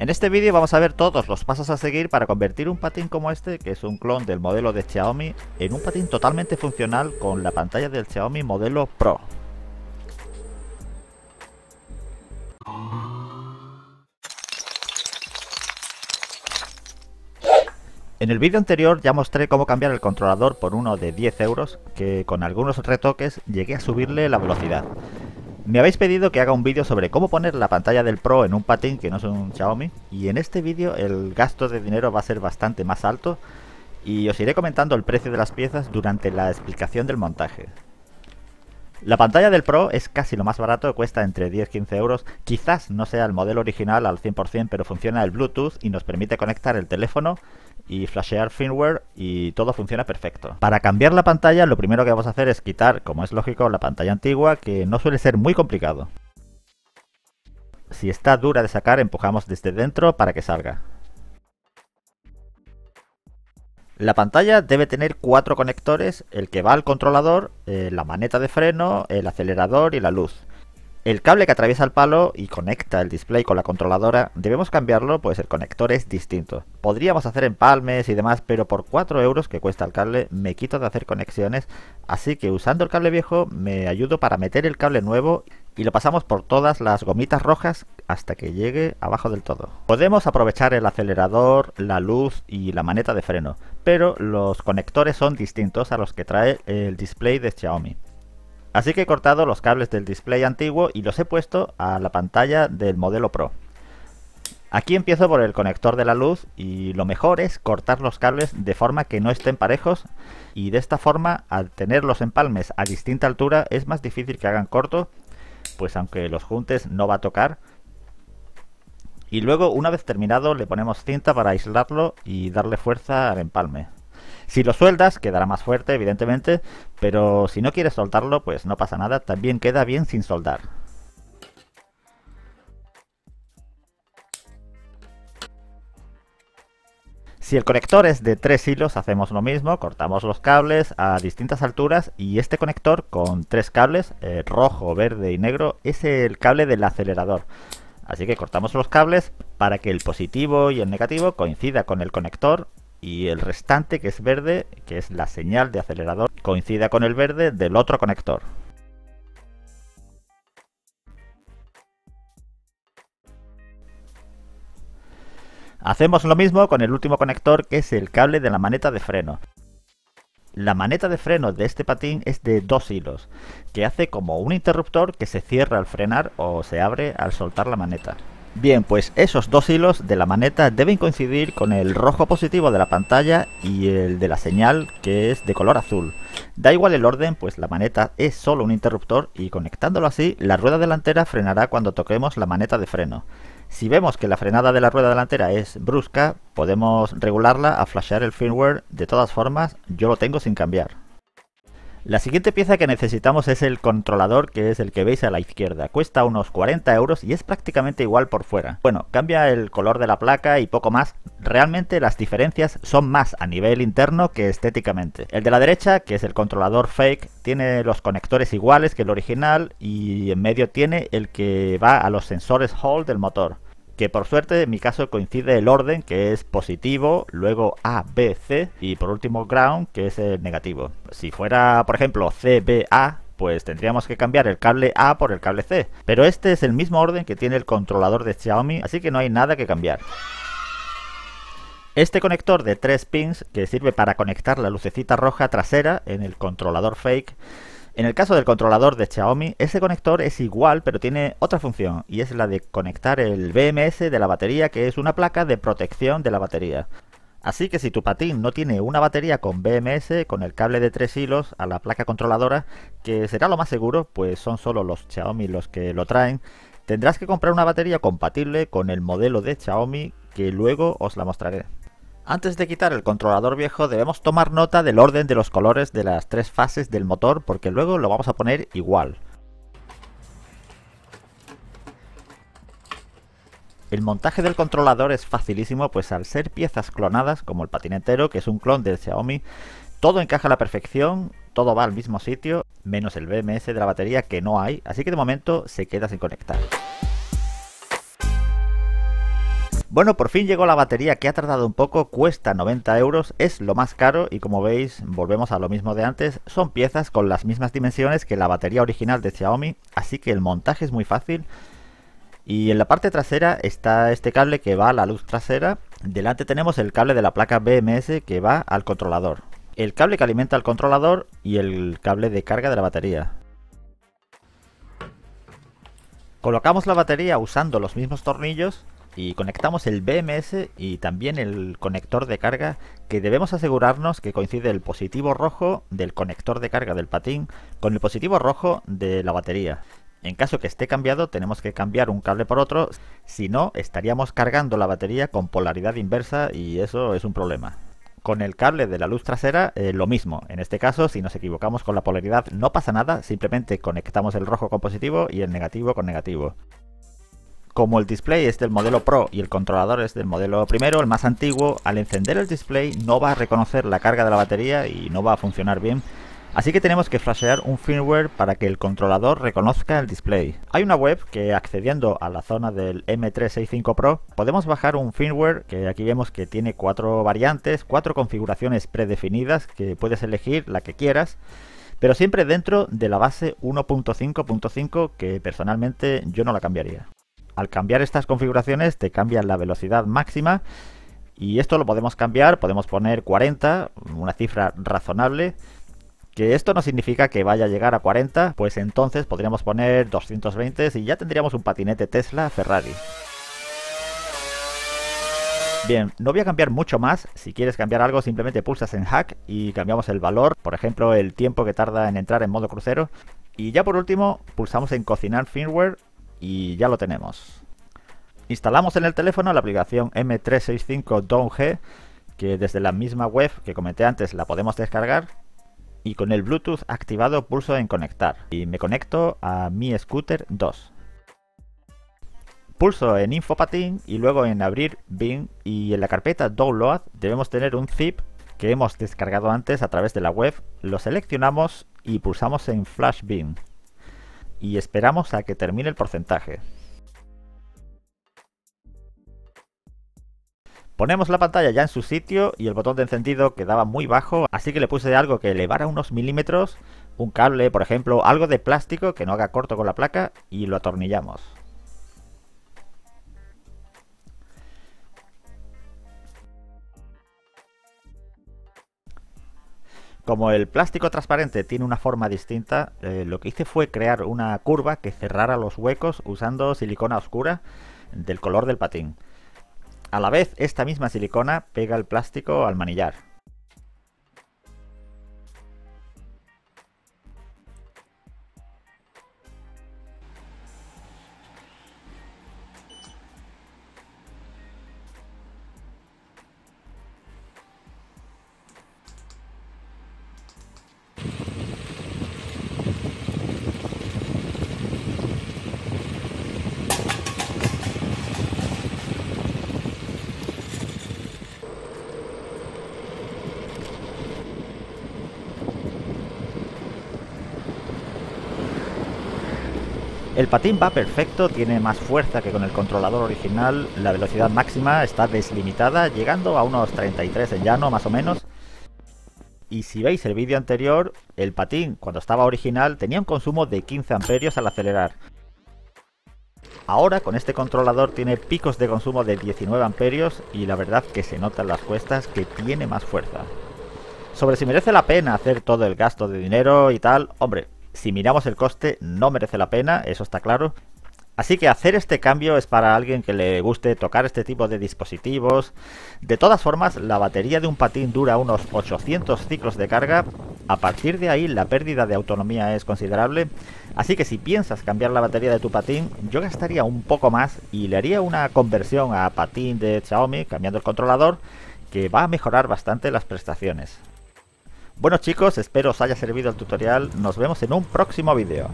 En este vídeo vamos a ver todos los pasos a seguir para convertir un patín como este, que es un clon del modelo de Xiaomi, en un patín totalmente funcional con la pantalla del Xiaomi modelo Pro. En el vídeo anterior ya mostré cómo cambiar el controlador por uno de 10 euros, que con algunos retoques llegué a subirle la velocidad. Me habéis pedido que haga un vídeo sobre cómo poner la pantalla del Pro en un patín que no es un Xiaomi y en este vídeo el gasto de dinero va a ser bastante más alto y os iré comentando el precio de las piezas durante la explicación del montaje. La pantalla del Pro es casi lo más barato, cuesta entre 10-15 euros, quizás no sea el modelo original al 100% pero funciona el Bluetooth y nos permite conectar el teléfono y flashear firmware y todo funciona perfecto. Para cambiar la pantalla lo primero que vamos a hacer es quitar, como es lógico, la pantalla antigua que no suele ser muy complicado. Si está dura de sacar empujamos desde dentro para que salga. La pantalla debe tener cuatro conectores, el que va al controlador, eh, la maneta de freno, el acelerador y la luz. El cable que atraviesa el palo y conecta el display con la controladora, debemos cambiarlo pues el conector es distinto. Podríamos hacer empalmes y demás, pero por 4 euros que cuesta el cable me quito de hacer conexiones, así que usando el cable viejo me ayudo para meter el cable nuevo y lo pasamos por todas las gomitas rojas hasta que llegue abajo del todo. Podemos aprovechar el acelerador, la luz y la maneta de freno, pero los conectores son distintos a los que trae el display de Xiaomi. Así que he cortado los cables del display antiguo y los he puesto a la pantalla del modelo Pro. Aquí empiezo por el conector de la luz y lo mejor es cortar los cables de forma que no estén parejos y de esta forma al tener los empalmes a distinta altura es más difícil que hagan corto pues aunque los juntes no va a tocar y luego una vez terminado le ponemos cinta para aislarlo y darle fuerza al empalme. Si lo sueldas quedará más fuerte, evidentemente, pero si no quieres soltarlo, pues no pasa nada, también queda bien sin soldar. Si el conector es de tres hilos, hacemos lo mismo, cortamos los cables a distintas alturas y este conector con tres cables, eh, rojo, verde y negro, es el cable del acelerador. Así que cortamos los cables para que el positivo y el negativo coincida con el conector y el restante, que es verde, que es la señal de acelerador, coincida con el verde del otro conector. Hacemos lo mismo con el último conector, que es el cable de la maneta de freno. La maneta de freno de este patín es de dos hilos, que hace como un interruptor que se cierra al frenar o se abre al soltar la maneta. Bien, pues esos dos hilos de la maneta deben coincidir con el rojo positivo de la pantalla y el de la señal que es de color azul. Da igual el orden, pues la maneta es solo un interruptor y conectándolo así, la rueda delantera frenará cuando toquemos la maneta de freno. Si vemos que la frenada de la rueda delantera es brusca, podemos regularla a flashear el firmware. De todas formas, yo lo tengo sin cambiar. La siguiente pieza que necesitamos es el controlador, que es el que veis a la izquierda. Cuesta unos 40 euros y es prácticamente igual por fuera. Bueno, cambia el color de la placa y poco más. Realmente las diferencias son más a nivel interno que estéticamente. El de la derecha, que es el controlador fake, tiene los conectores iguales que el original y en medio tiene el que va a los sensores Hall del motor que por suerte en mi caso coincide el orden que es positivo, luego A, B, C y por último ground que es el negativo. Si fuera por ejemplo C, B, A, pues tendríamos que cambiar el cable A por el cable C. Pero este es el mismo orden que tiene el controlador de Xiaomi, así que no hay nada que cambiar. Este conector de tres pins que sirve para conectar la lucecita roja trasera en el controlador fake en el caso del controlador de Xiaomi, ese conector es igual pero tiene otra función y es la de conectar el BMS de la batería que es una placa de protección de la batería. Así que si tu patín no tiene una batería con BMS, con el cable de tres hilos a la placa controladora, que será lo más seguro, pues son solo los Xiaomi los que lo traen, tendrás que comprar una batería compatible con el modelo de Xiaomi que luego os la mostraré. Antes de quitar el controlador viejo debemos tomar nota del orden de los colores de las tres fases del motor porque luego lo vamos a poner igual. El montaje del controlador es facilísimo pues al ser piezas clonadas como el patinetero que es un clon del Xiaomi todo encaja a la perfección, todo va al mismo sitio, menos el BMS de la batería que no hay, así que de momento se queda sin conectar. Bueno, por fin llegó la batería que ha tardado un poco, cuesta 90 euros, es lo más caro y como veis volvemos a lo mismo de antes, son piezas con las mismas dimensiones que la batería original de Xiaomi, así que el montaje es muy fácil. Y en la parte trasera está este cable que va a la luz trasera, delante tenemos el cable de la placa BMS que va al controlador, el cable que alimenta al controlador y el cable de carga de la batería. Colocamos la batería usando los mismos tornillos y conectamos el BMS y también el conector de carga que debemos asegurarnos que coincide el positivo rojo del conector de carga del patín con el positivo rojo de la batería. En caso que esté cambiado tenemos que cambiar un cable por otro, si no estaríamos cargando la batería con polaridad inversa y eso es un problema. Con el cable de la luz trasera eh, lo mismo, en este caso si nos equivocamos con la polaridad no pasa nada, simplemente conectamos el rojo con positivo y el negativo con negativo. Como el display es del modelo Pro y el controlador es del modelo primero, el más antiguo, al encender el display no va a reconocer la carga de la batería y no va a funcionar bien. Así que tenemos que flashear un firmware para que el controlador reconozca el display. Hay una web que accediendo a la zona del M365 Pro podemos bajar un firmware que aquí vemos que tiene cuatro variantes, cuatro configuraciones predefinidas que puedes elegir la que quieras pero siempre dentro de la base 1.5.5 que personalmente yo no la cambiaría. Al cambiar estas configuraciones te cambian la velocidad máxima y esto lo podemos cambiar, podemos poner 40, una cifra razonable. Que esto no significa que vaya a llegar a 40, pues entonces podríamos poner 220 y ya tendríamos un patinete Tesla Ferrari. Bien, no voy a cambiar mucho más. Si quieres cambiar algo, simplemente pulsas en Hack y cambiamos el valor. Por ejemplo, el tiempo que tarda en entrar en modo crucero. Y ya por último, pulsamos en Cocinar Firmware y ya lo tenemos. Instalamos en el teléfono la aplicación M365 downg que desde la misma web que comenté antes la podemos descargar. Y con el Bluetooth activado pulso en conectar y me conecto a mi scooter 2. Pulso en Infopatin y luego en abrir Bin y en la carpeta Download debemos tener un zip que hemos descargado antes a través de la web, lo seleccionamos y pulsamos en Flash Bin y esperamos a que termine el porcentaje. Ponemos la pantalla ya en su sitio y el botón de encendido quedaba muy bajo, así que le puse algo que elevara unos milímetros, un cable por ejemplo, algo de plástico que no haga corto con la placa y lo atornillamos. Como el plástico transparente tiene una forma distinta, eh, lo que hice fue crear una curva que cerrara los huecos usando silicona oscura del color del patín. A la vez, esta misma silicona pega el plástico al manillar. El patín va perfecto, tiene más fuerza que con el controlador original, la velocidad máxima está deslimitada, llegando a unos 33 en llano más o menos. Y si veis el vídeo anterior, el patín cuando estaba original tenía un consumo de 15 amperios al acelerar. Ahora con este controlador tiene picos de consumo de 19 amperios y la verdad que se notan las cuestas que tiene más fuerza. Sobre si merece la pena hacer todo el gasto de dinero y tal, hombre, si miramos el coste, no merece la pena, eso está claro. Así que hacer este cambio es para alguien que le guste tocar este tipo de dispositivos. De todas formas, la batería de un patín dura unos 800 ciclos de carga. A partir de ahí, la pérdida de autonomía es considerable. Así que si piensas cambiar la batería de tu patín, yo gastaría un poco más y le haría una conversión a patín de Xiaomi, cambiando el controlador, que va a mejorar bastante las prestaciones. Bueno chicos, espero os haya servido el tutorial, nos vemos en un próximo video